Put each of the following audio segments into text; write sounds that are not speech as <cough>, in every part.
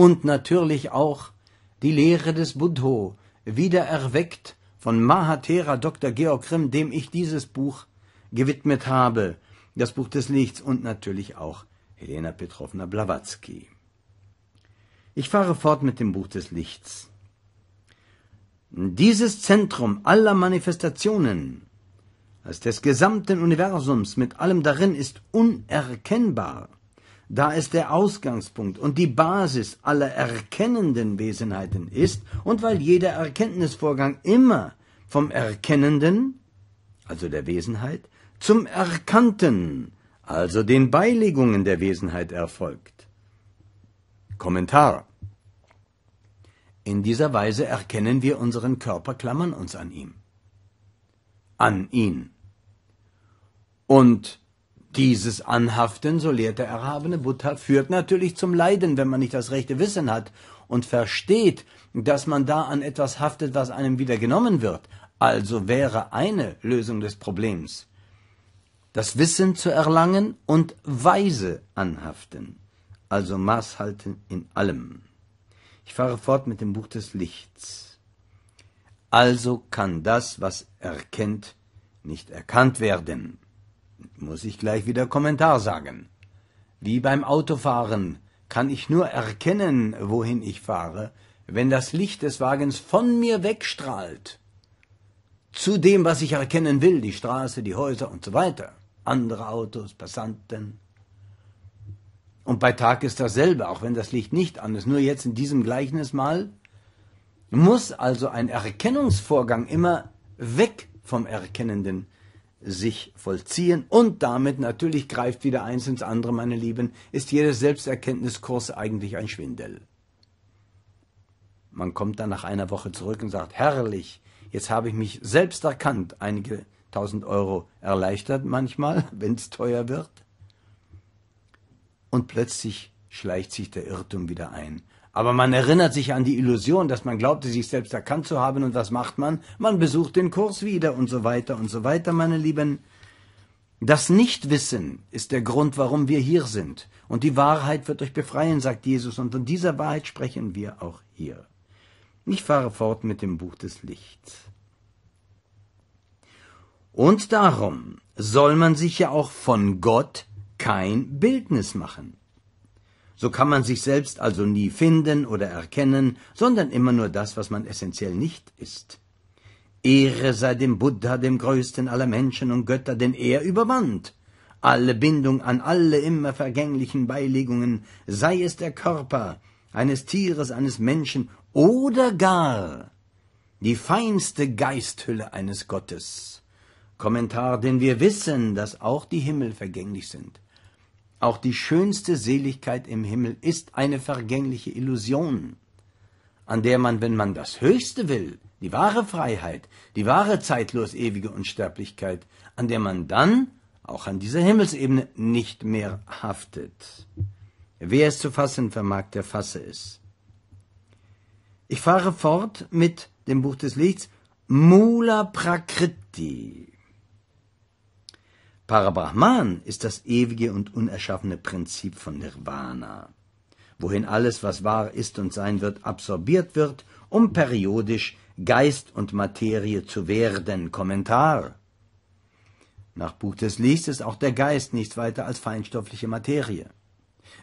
und natürlich auch die Lehre des Buddho, wiedererweckt von Mahatera Dr. Georg Grimm, dem ich dieses Buch gewidmet habe, das Buch des Lichts und natürlich auch Helena Petrovna Blavatsky. Ich fahre fort mit dem Buch des Lichts. Dieses Zentrum aller Manifestationen, als des gesamten Universums mit allem darin, ist unerkennbar da es der Ausgangspunkt und die Basis aller erkennenden Wesenheiten ist und weil jeder Erkenntnisvorgang immer vom Erkennenden, also der Wesenheit, zum Erkannten, also den Beilegungen der Wesenheit erfolgt. Kommentar In dieser Weise erkennen wir unseren Körper, klammern uns an ihm. An ihn. Und dieses Anhaften, so lehrt der erhabene Buddha, führt natürlich zum Leiden, wenn man nicht das rechte Wissen hat und versteht, dass man da an etwas haftet, was einem wieder genommen wird. Also wäre eine Lösung des Problems, das Wissen zu erlangen und weise anhaften, also Maß halten in allem. Ich fahre fort mit dem Buch des Lichts. Also kann das, was erkennt, nicht erkannt werden muss ich gleich wieder Kommentar sagen. Wie beim Autofahren kann ich nur erkennen, wohin ich fahre, wenn das Licht des Wagens von mir wegstrahlt. Zu dem, was ich erkennen will, die Straße, die Häuser und so weiter, andere Autos, Passanten. Und bei Tag ist dasselbe, auch wenn das Licht nicht an ist. Nur jetzt in diesem Gleichnis mal muss also ein Erkennungsvorgang immer weg vom Erkennenden sich vollziehen. Und damit natürlich greift wieder eins ins andere, meine Lieben, ist jeder Selbsterkenntniskurs eigentlich ein Schwindel. Man kommt dann nach einer Woche zurück und sagt, herrlich, jetzt habe ich mich selbst erkannt, einige tausend Euro erleichtert manchmal, <laughs> wenn es teuer wird. Und plötzlich schleicht sich der Irrtum wieder ein. Aber man erinnert sich an die Illusion, dass man glaubte, sich selbst erkannt zu haben. Und was macht man? Man besucht den Kurs wieder und so weiter und so weiter, meine Lieben. Das Nichtwissen ist der Grund, warum wir hier sind. Und die Wahrheit wird euch befreien, sagt Jesus. Und von dieser Wahrheit sprechen wir auch hier. Ich fahre fort mit dem Buch des Lichts. Und darum soll man sich ja auch von Gott kein Bildnis machen. So kann man sich selbst also nie finden oder erkennen, sondern immer nur das, was man essentiell nicht ist. Ehre sei dem Buddha, dem größten aller Menschen und Götter, denn er überwand alle Bindung an alle immer vergänglichen Beilegungen, sei es der Körper eines Tieres, eines Menschen oder gar die feinste Geisthülle eines Gottes. Kommentar, denn wir wissen, dass auch die Himmel vergänglich sind auch die schönste Seligkeit im Himmel ist eine vergängliche Illusion, an der man, wenn man das Höchste will, die wahre Freiheit, die wahre zeitlos ewige Unsterblichkeit, an der man dann, auch an dieser Himmelsebene, nicht mehr haftet. Wer es zu fassen vermag, der fasse es. Ich fahre fort mit dem Buch des Lichts Mula Prakriti. Parabrahman ist das ewige und unerschaffene Prinzip von Nirvana, wohin alles, was wahr ist und sein wird, absorbiert wird, um periodisch Geist und Materie zu werden. Kommentar. Nach Buch des Liest ist auch der Geist nichts weiter als feinstoffliche Materie.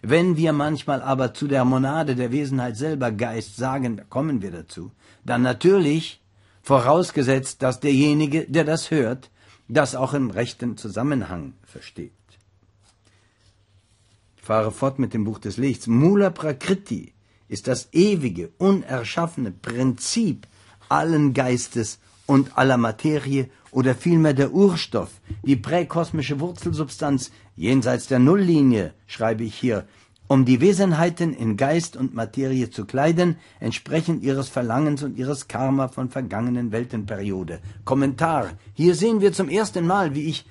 Wenn wir manchmal aber zu der Monade der Wesenheit selber Geist sagen, kommen wir dazu, dann natürlich, vorausgesetzt, dass derjenige, der das hört, das auch im rechten Zusammenhang versteht. Ich fahre fort mit dem Buch des Lichts. Mula Prakriti ist das ewige, unerschaffene Prinzip allen Geistes und aller Materie oder vielmehr der Urstoff, die präkosmische Wurzelsubstanz jenseits der Nulllinie, schreibe ich hier um die Wesenheiten in Geist und Materie zu kleiden, entsprechend ihres Verlangens und ihres Karma von vergangenen Weltenperiode. Kommentar. Hier sehen wir zum ersten Mal, wie ich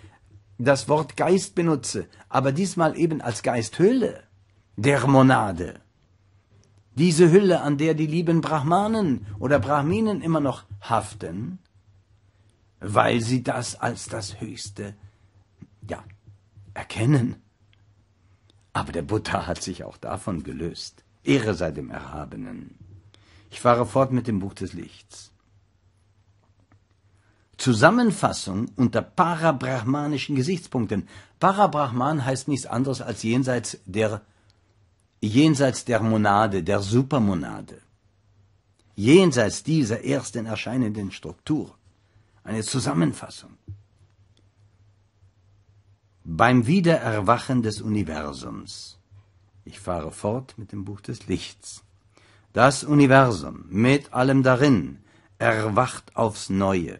das Wort Geist benutze, aber diesmal eben als Geisthülle der Monade. Diese Hülle, an der die lieben Brahmanen oder Brahminen immer noch haften, weil sie das als das Höchste, ja, erkennen aber der Buddha hat sich auch davon gelöst. Ehre sei dem Erhabenen. Ich fahre fort mit dem Buch des Lichts. Zusammenfassung unter parabrahmanischen Gesichtspunkten. Parabrahman heißt nichts anderes als jenseits der, jenseits der Monade, der Supermonade. Jenseits dieser ersten erscheinenden Struktur. Eine Zusammenfassung beim Wiedererwachen des Universums. Ich fahre fort mit dem Buch des Lichts. Das Universum mit allem darin erwacht aufs Neue.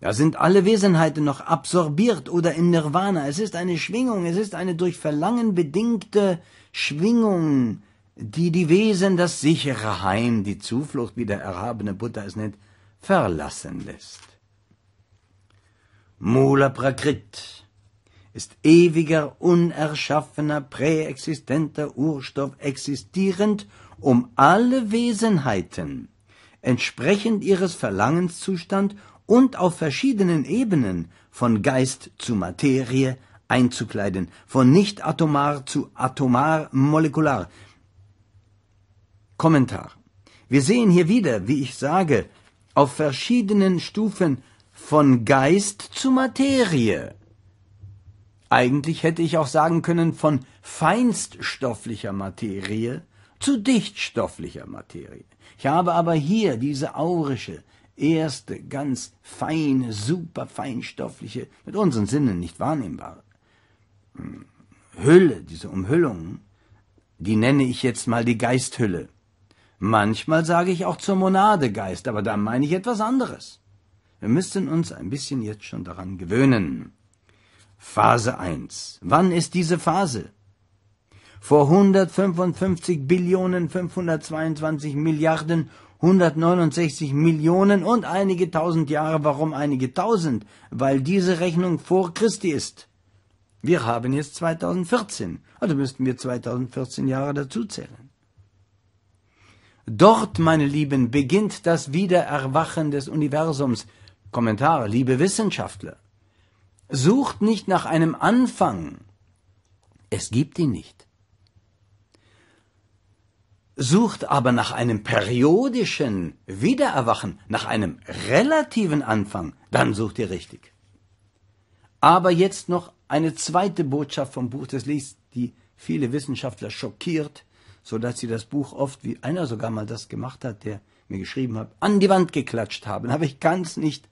Da sind alle Wesenheiten noch absorbiert oder in Nirvana. Es ist eine Schwingung, es ist eine durch Verlangen bedingte Schwingung, die die Wesen das sichere Heim, die Zuflucht, wie der erhabene Buddha es nennt, verlassen lässt. Mula Prakrit ist ewiger, unerschaffener, präexistenter Urstoff existierend, um alle Wesenheiten entsprechend ihres Verlangenszustand und auf verschiedenen Ebenen von Geist zu Materie einzukleiden, von nicht-atomar zu atomar-molekular. Kommentar. Wir sehen hier wieder, wie ich sage, auf verschiedenen Stufen von Geist zu Materie. Eigentlich hätte ich auch sagen können von feinststofflicher Materie zu dichtstofflicher Materie. Ich habe aber hier diese aurische, erste, ganz feine, superfeinstoffliche, mit unseren Sinnen nicht wahrnehmbare hm, Hülle, diese Umhüllung, die nenne ich jetzt mal die Geisthülle. Manchmal sage ich auch zur Monade Geist, aber da meine ich etwas anderes. Wir müssen uns ein bisschen jetzt schon daran gewöhnen. Phase 1. Wann ist diese Phase? Vor 155 Billionen 522 Milliarden 169 Millionen und einige tausend Jahre. Warum einige tausend? Weil diese Rechnung vor Christi ist. Wir haben jetzt 2014, also müssten wir 2014 Jahre dazuzählen. Dort, meine Lieben, beginnt das Wiedererwachen des Universums. Kommentare, liebe Wissenschaftler, sucht nicht nach einem Anfang. Es gibt ihn nicht. Sucht aber nach einem periodischen Wiedererwachen, nach einem relativen Anfang, dann sucht ihr richtig. Aber jetzt noch eine zweite Botschaft vom Buch des Lichts, die viele Wissenschaftler schockiert, so dass sie das Buch oft, wie einer sogar mal das gemacht hat, der mir geschrieben hat, an die Wand geklatscht haben. Habe ich ganz es nicht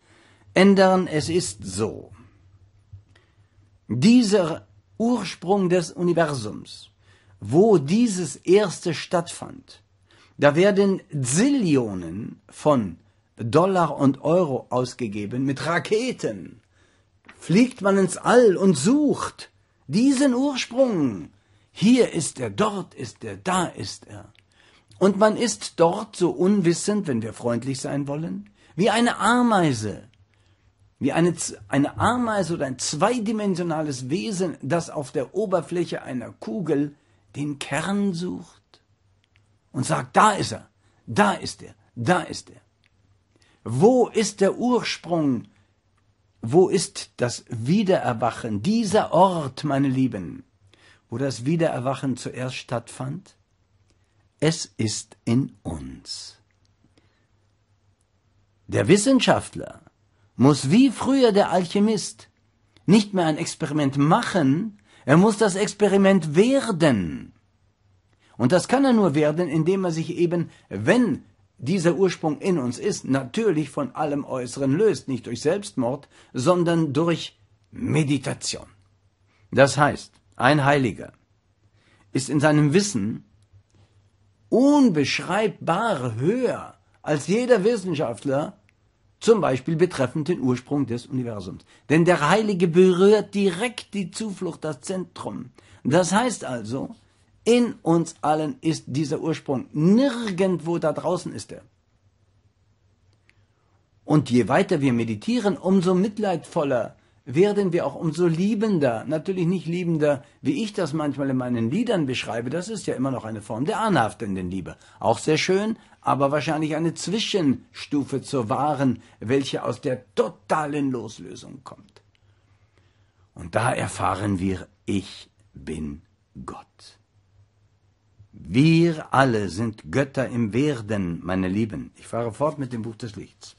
ändern, es ist so. Dieser Ursprung des Universums, wo dieses erste stattfand, da werden Zillionen von Dollar und Euro ausgegeben mit Raketen. Fliegt man ins All und sucht diesen Ursprung. Hier ist er, dort ist er, da ist er. Und man ist dort so unwissend, wenn wir freundlich sein wollen, wie eine Ameise, wie eine, eine Ameise oder ein zweidimensionales Wesen, das auf der Oberfläche einer Kugel den Kern sucht und sagt, da ist er, da ist er, da ist er. Wo ist der Ursprung? Wo ist das Wiedererwachen? Dieser Ort, meine Lieben, wo das Wiedererwachen zuerst stattfand? Es ist in uns. Der Wissenschaftler muss wie früher der Alchemist nicht mehr ein Experiment machen, er muss das Experiment werden. Und das kann er nur werden, indem er sich eben, wenn dieser Ursprung in uns ist, natürlich von allem Äußeren löst, nicht durch Selbstmord, sondern durch Meditation. Das heißt, ein Heiliger ist in seinem Wissen unbeschreibbar höher als jeder Wissenschaftler, zum Beispiel betreffend den Ursprung des Universums. Denn der Heilige berührt direkt die Zuflucht, das Zentrum. Das heißt also, in uns allen ist dieser Ursprung, nirgendwo da draußen ist er. Und je weiter wir meditieren, umso mitleidvoller werden wir auch umso liebender. Natürlich nicht liebender, wie ich das manchmal in meinen Liedern beschreibe. Das ist ja immer noch eine Form der anhaftenden Liebe. Auch sehr schön, aber wahrscheinlich eine Zwischenstufe zur wahren, welche aus der totalen Loslösung kommt. Und da erfahren wir, ich bin Gott. Wir alle sind Götter im Werden, meine Lieben. Ich fahre fort mit dem Buch des Lichts.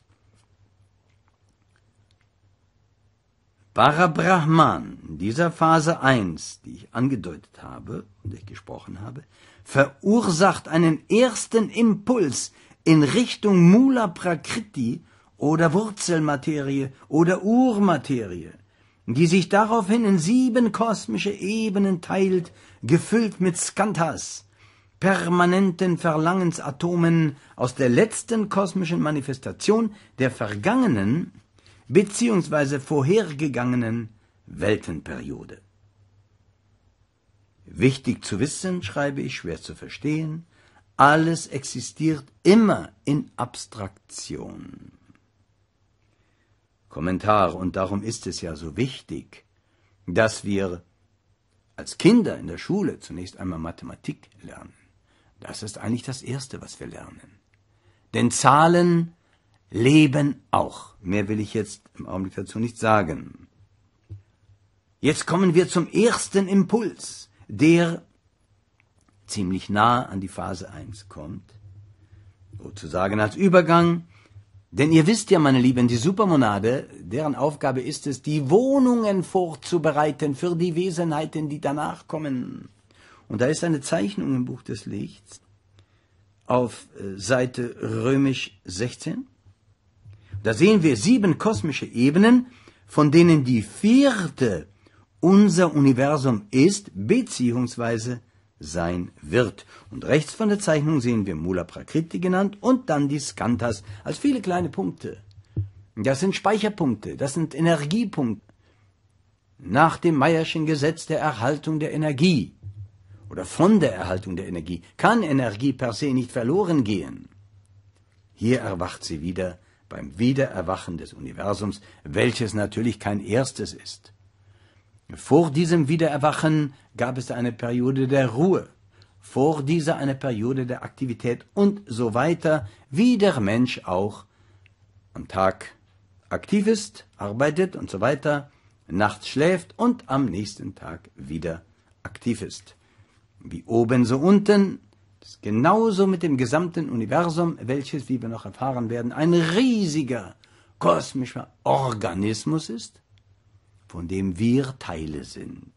Parabrahman dieser Phase 1, die ich angedeutet habe und ich gesprochen habe, verursacht einen ersten Impuls in Richtung Mula Prakriti oder Wurzelmaterie oder Urmaterie, die sich daraufhin in sieben kosmische Ebenen teilt, gefüllt mit Skantas, permanenten Verlangensatomen aus der letzten kosmischen Manifestation der vergangenen bzw. vorhergegangenen Weltenperiode. Wichtig zu wissen, schreibe ich, schwer zu verstehen, alles existiert immer in Abstraktion. Kommentar, und darum ist es ja so wichtig, dass wir als Kinder in der Schule zunächst einmal Mathematik lernen. Das ist eigentlich das Erste, was wir lernen. Denn Zahlen Leben auch. Mehr will ich jetzt im Augenblick dazu nicht sagen. Jetzt kommen wir zum ersten Impuls, der ziemlich nah an die Phase 1 kommt, sozusagen als Übergang. Denn ihr wisst ja, meine Lieben, die Supermonade, deren Aufgabe ist es, die Wohnungen vorzubereiten für die Wesenheiten, die danach kommen. Und da ist eine Zeichnung im Buch des Lichts auf äh, Seite römisch 16. Da sehen wir sieben kosmische Ebenen, von denen die vierte unser Universum ist bzw. sein wird. Und rechts von der Zeichnung sehen wir Mula Prakriti genannt und dann die Skantas als viele kleine Punkte. Das sind Speicherpunkte, das sind Energiepunkte. Nach dem Meierschen Gesetz der Erhaltung der Energie oder von der Erhaltung der Energie kann Energie per se nicht verloren gehen. Hier erwacht sie wieder beim Wiedererwachen des Universums, welches natürlich kein erstes ist. Vor diesem Wiedererwachen gab es eine Periode der Ruhe, vor dieser eine Periode der Aktivität und so weiter, wie der Mensch auch am Tag aktiv ist, arbeitet und so weiter, nachts schläft und am nächsten Tag wieder aktiv ist. Wie oben so unten Gottes. Genauso mit dem gesamten Universum, welches, wie wir noch erfahren werden, ein riesiger kosmischer Organismus ist, von dem wir Teile sind.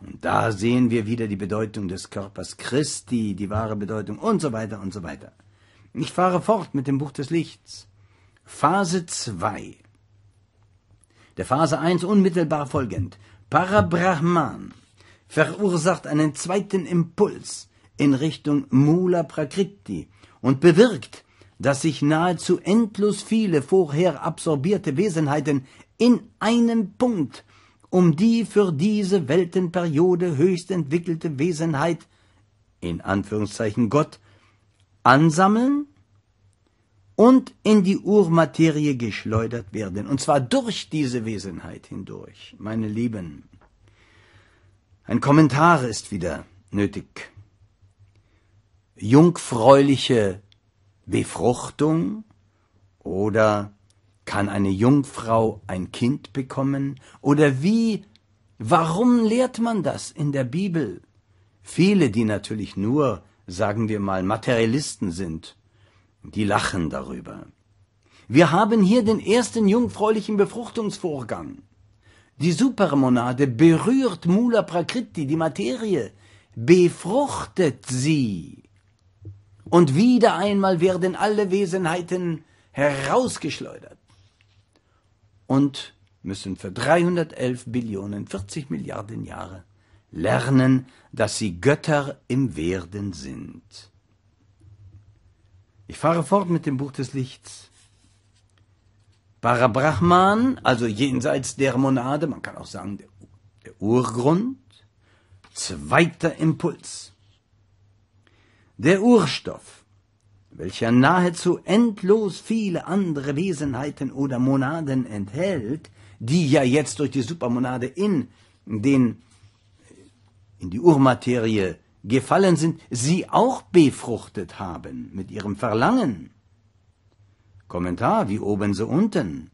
Und da sehen wir wieder die Bedeutung des Körpers Christi, die wahre Bedeutung und so weiter und so weiter. Ich fahre fort mit dem Buch des Lichts. Phase 2. Der Phase 1 unmittelbar folgend. Parabrahman verursacht einen zweiten Impuls, in Richtung Mula Prakriti und bewirkt, dass sich nahezu endlos viele vorher absorbierte Wesenheiten in einem Punkt um die für diese Weltenperiode höchst entwickelte Wesenheit, in Anführungszeichen Gott, ansammeln und in die Urmaterie geschleudert werden, und zwar durch diese Wesenheit hindurch, meine Lieben. Ein Kommentar ist wieder nötig jungfräuliche Befruchtung oder kann eine Jungfrau ein Kind bekommen oder wie, warum lehrt man das in der Bibel? Viele, die natürlich nur, sagen wir mal, Materialisten sind, die lachen darüber. Wir haben hier den ersten jungfräulichen Befruchtungsvorgang. Die Supermonade berührt Mula Prakriti, die Materie, befruchtet sie. Und wieder einmal werden alle Wesenheiten herausgeschleudert und müssen für 311 Billionen 40 Milliarden Jahre lernen, dass sie Götter im Werden sind. Ich fahre fort mit dem Buch des Lichts. Parabrahman, also jenseits der Monade, man kann auch sagen der, Urgrund, zweiter Impuls der Urstoff, welcher nahezu endlos viele andere Wesenheiten oder Monaden enthält, die ja jetzt durch die Supermonade in den in die Urmaterie gefallen sind, sie auch befruchtet haben mit ihrem Verlangen. Kommentar wie oben so unten.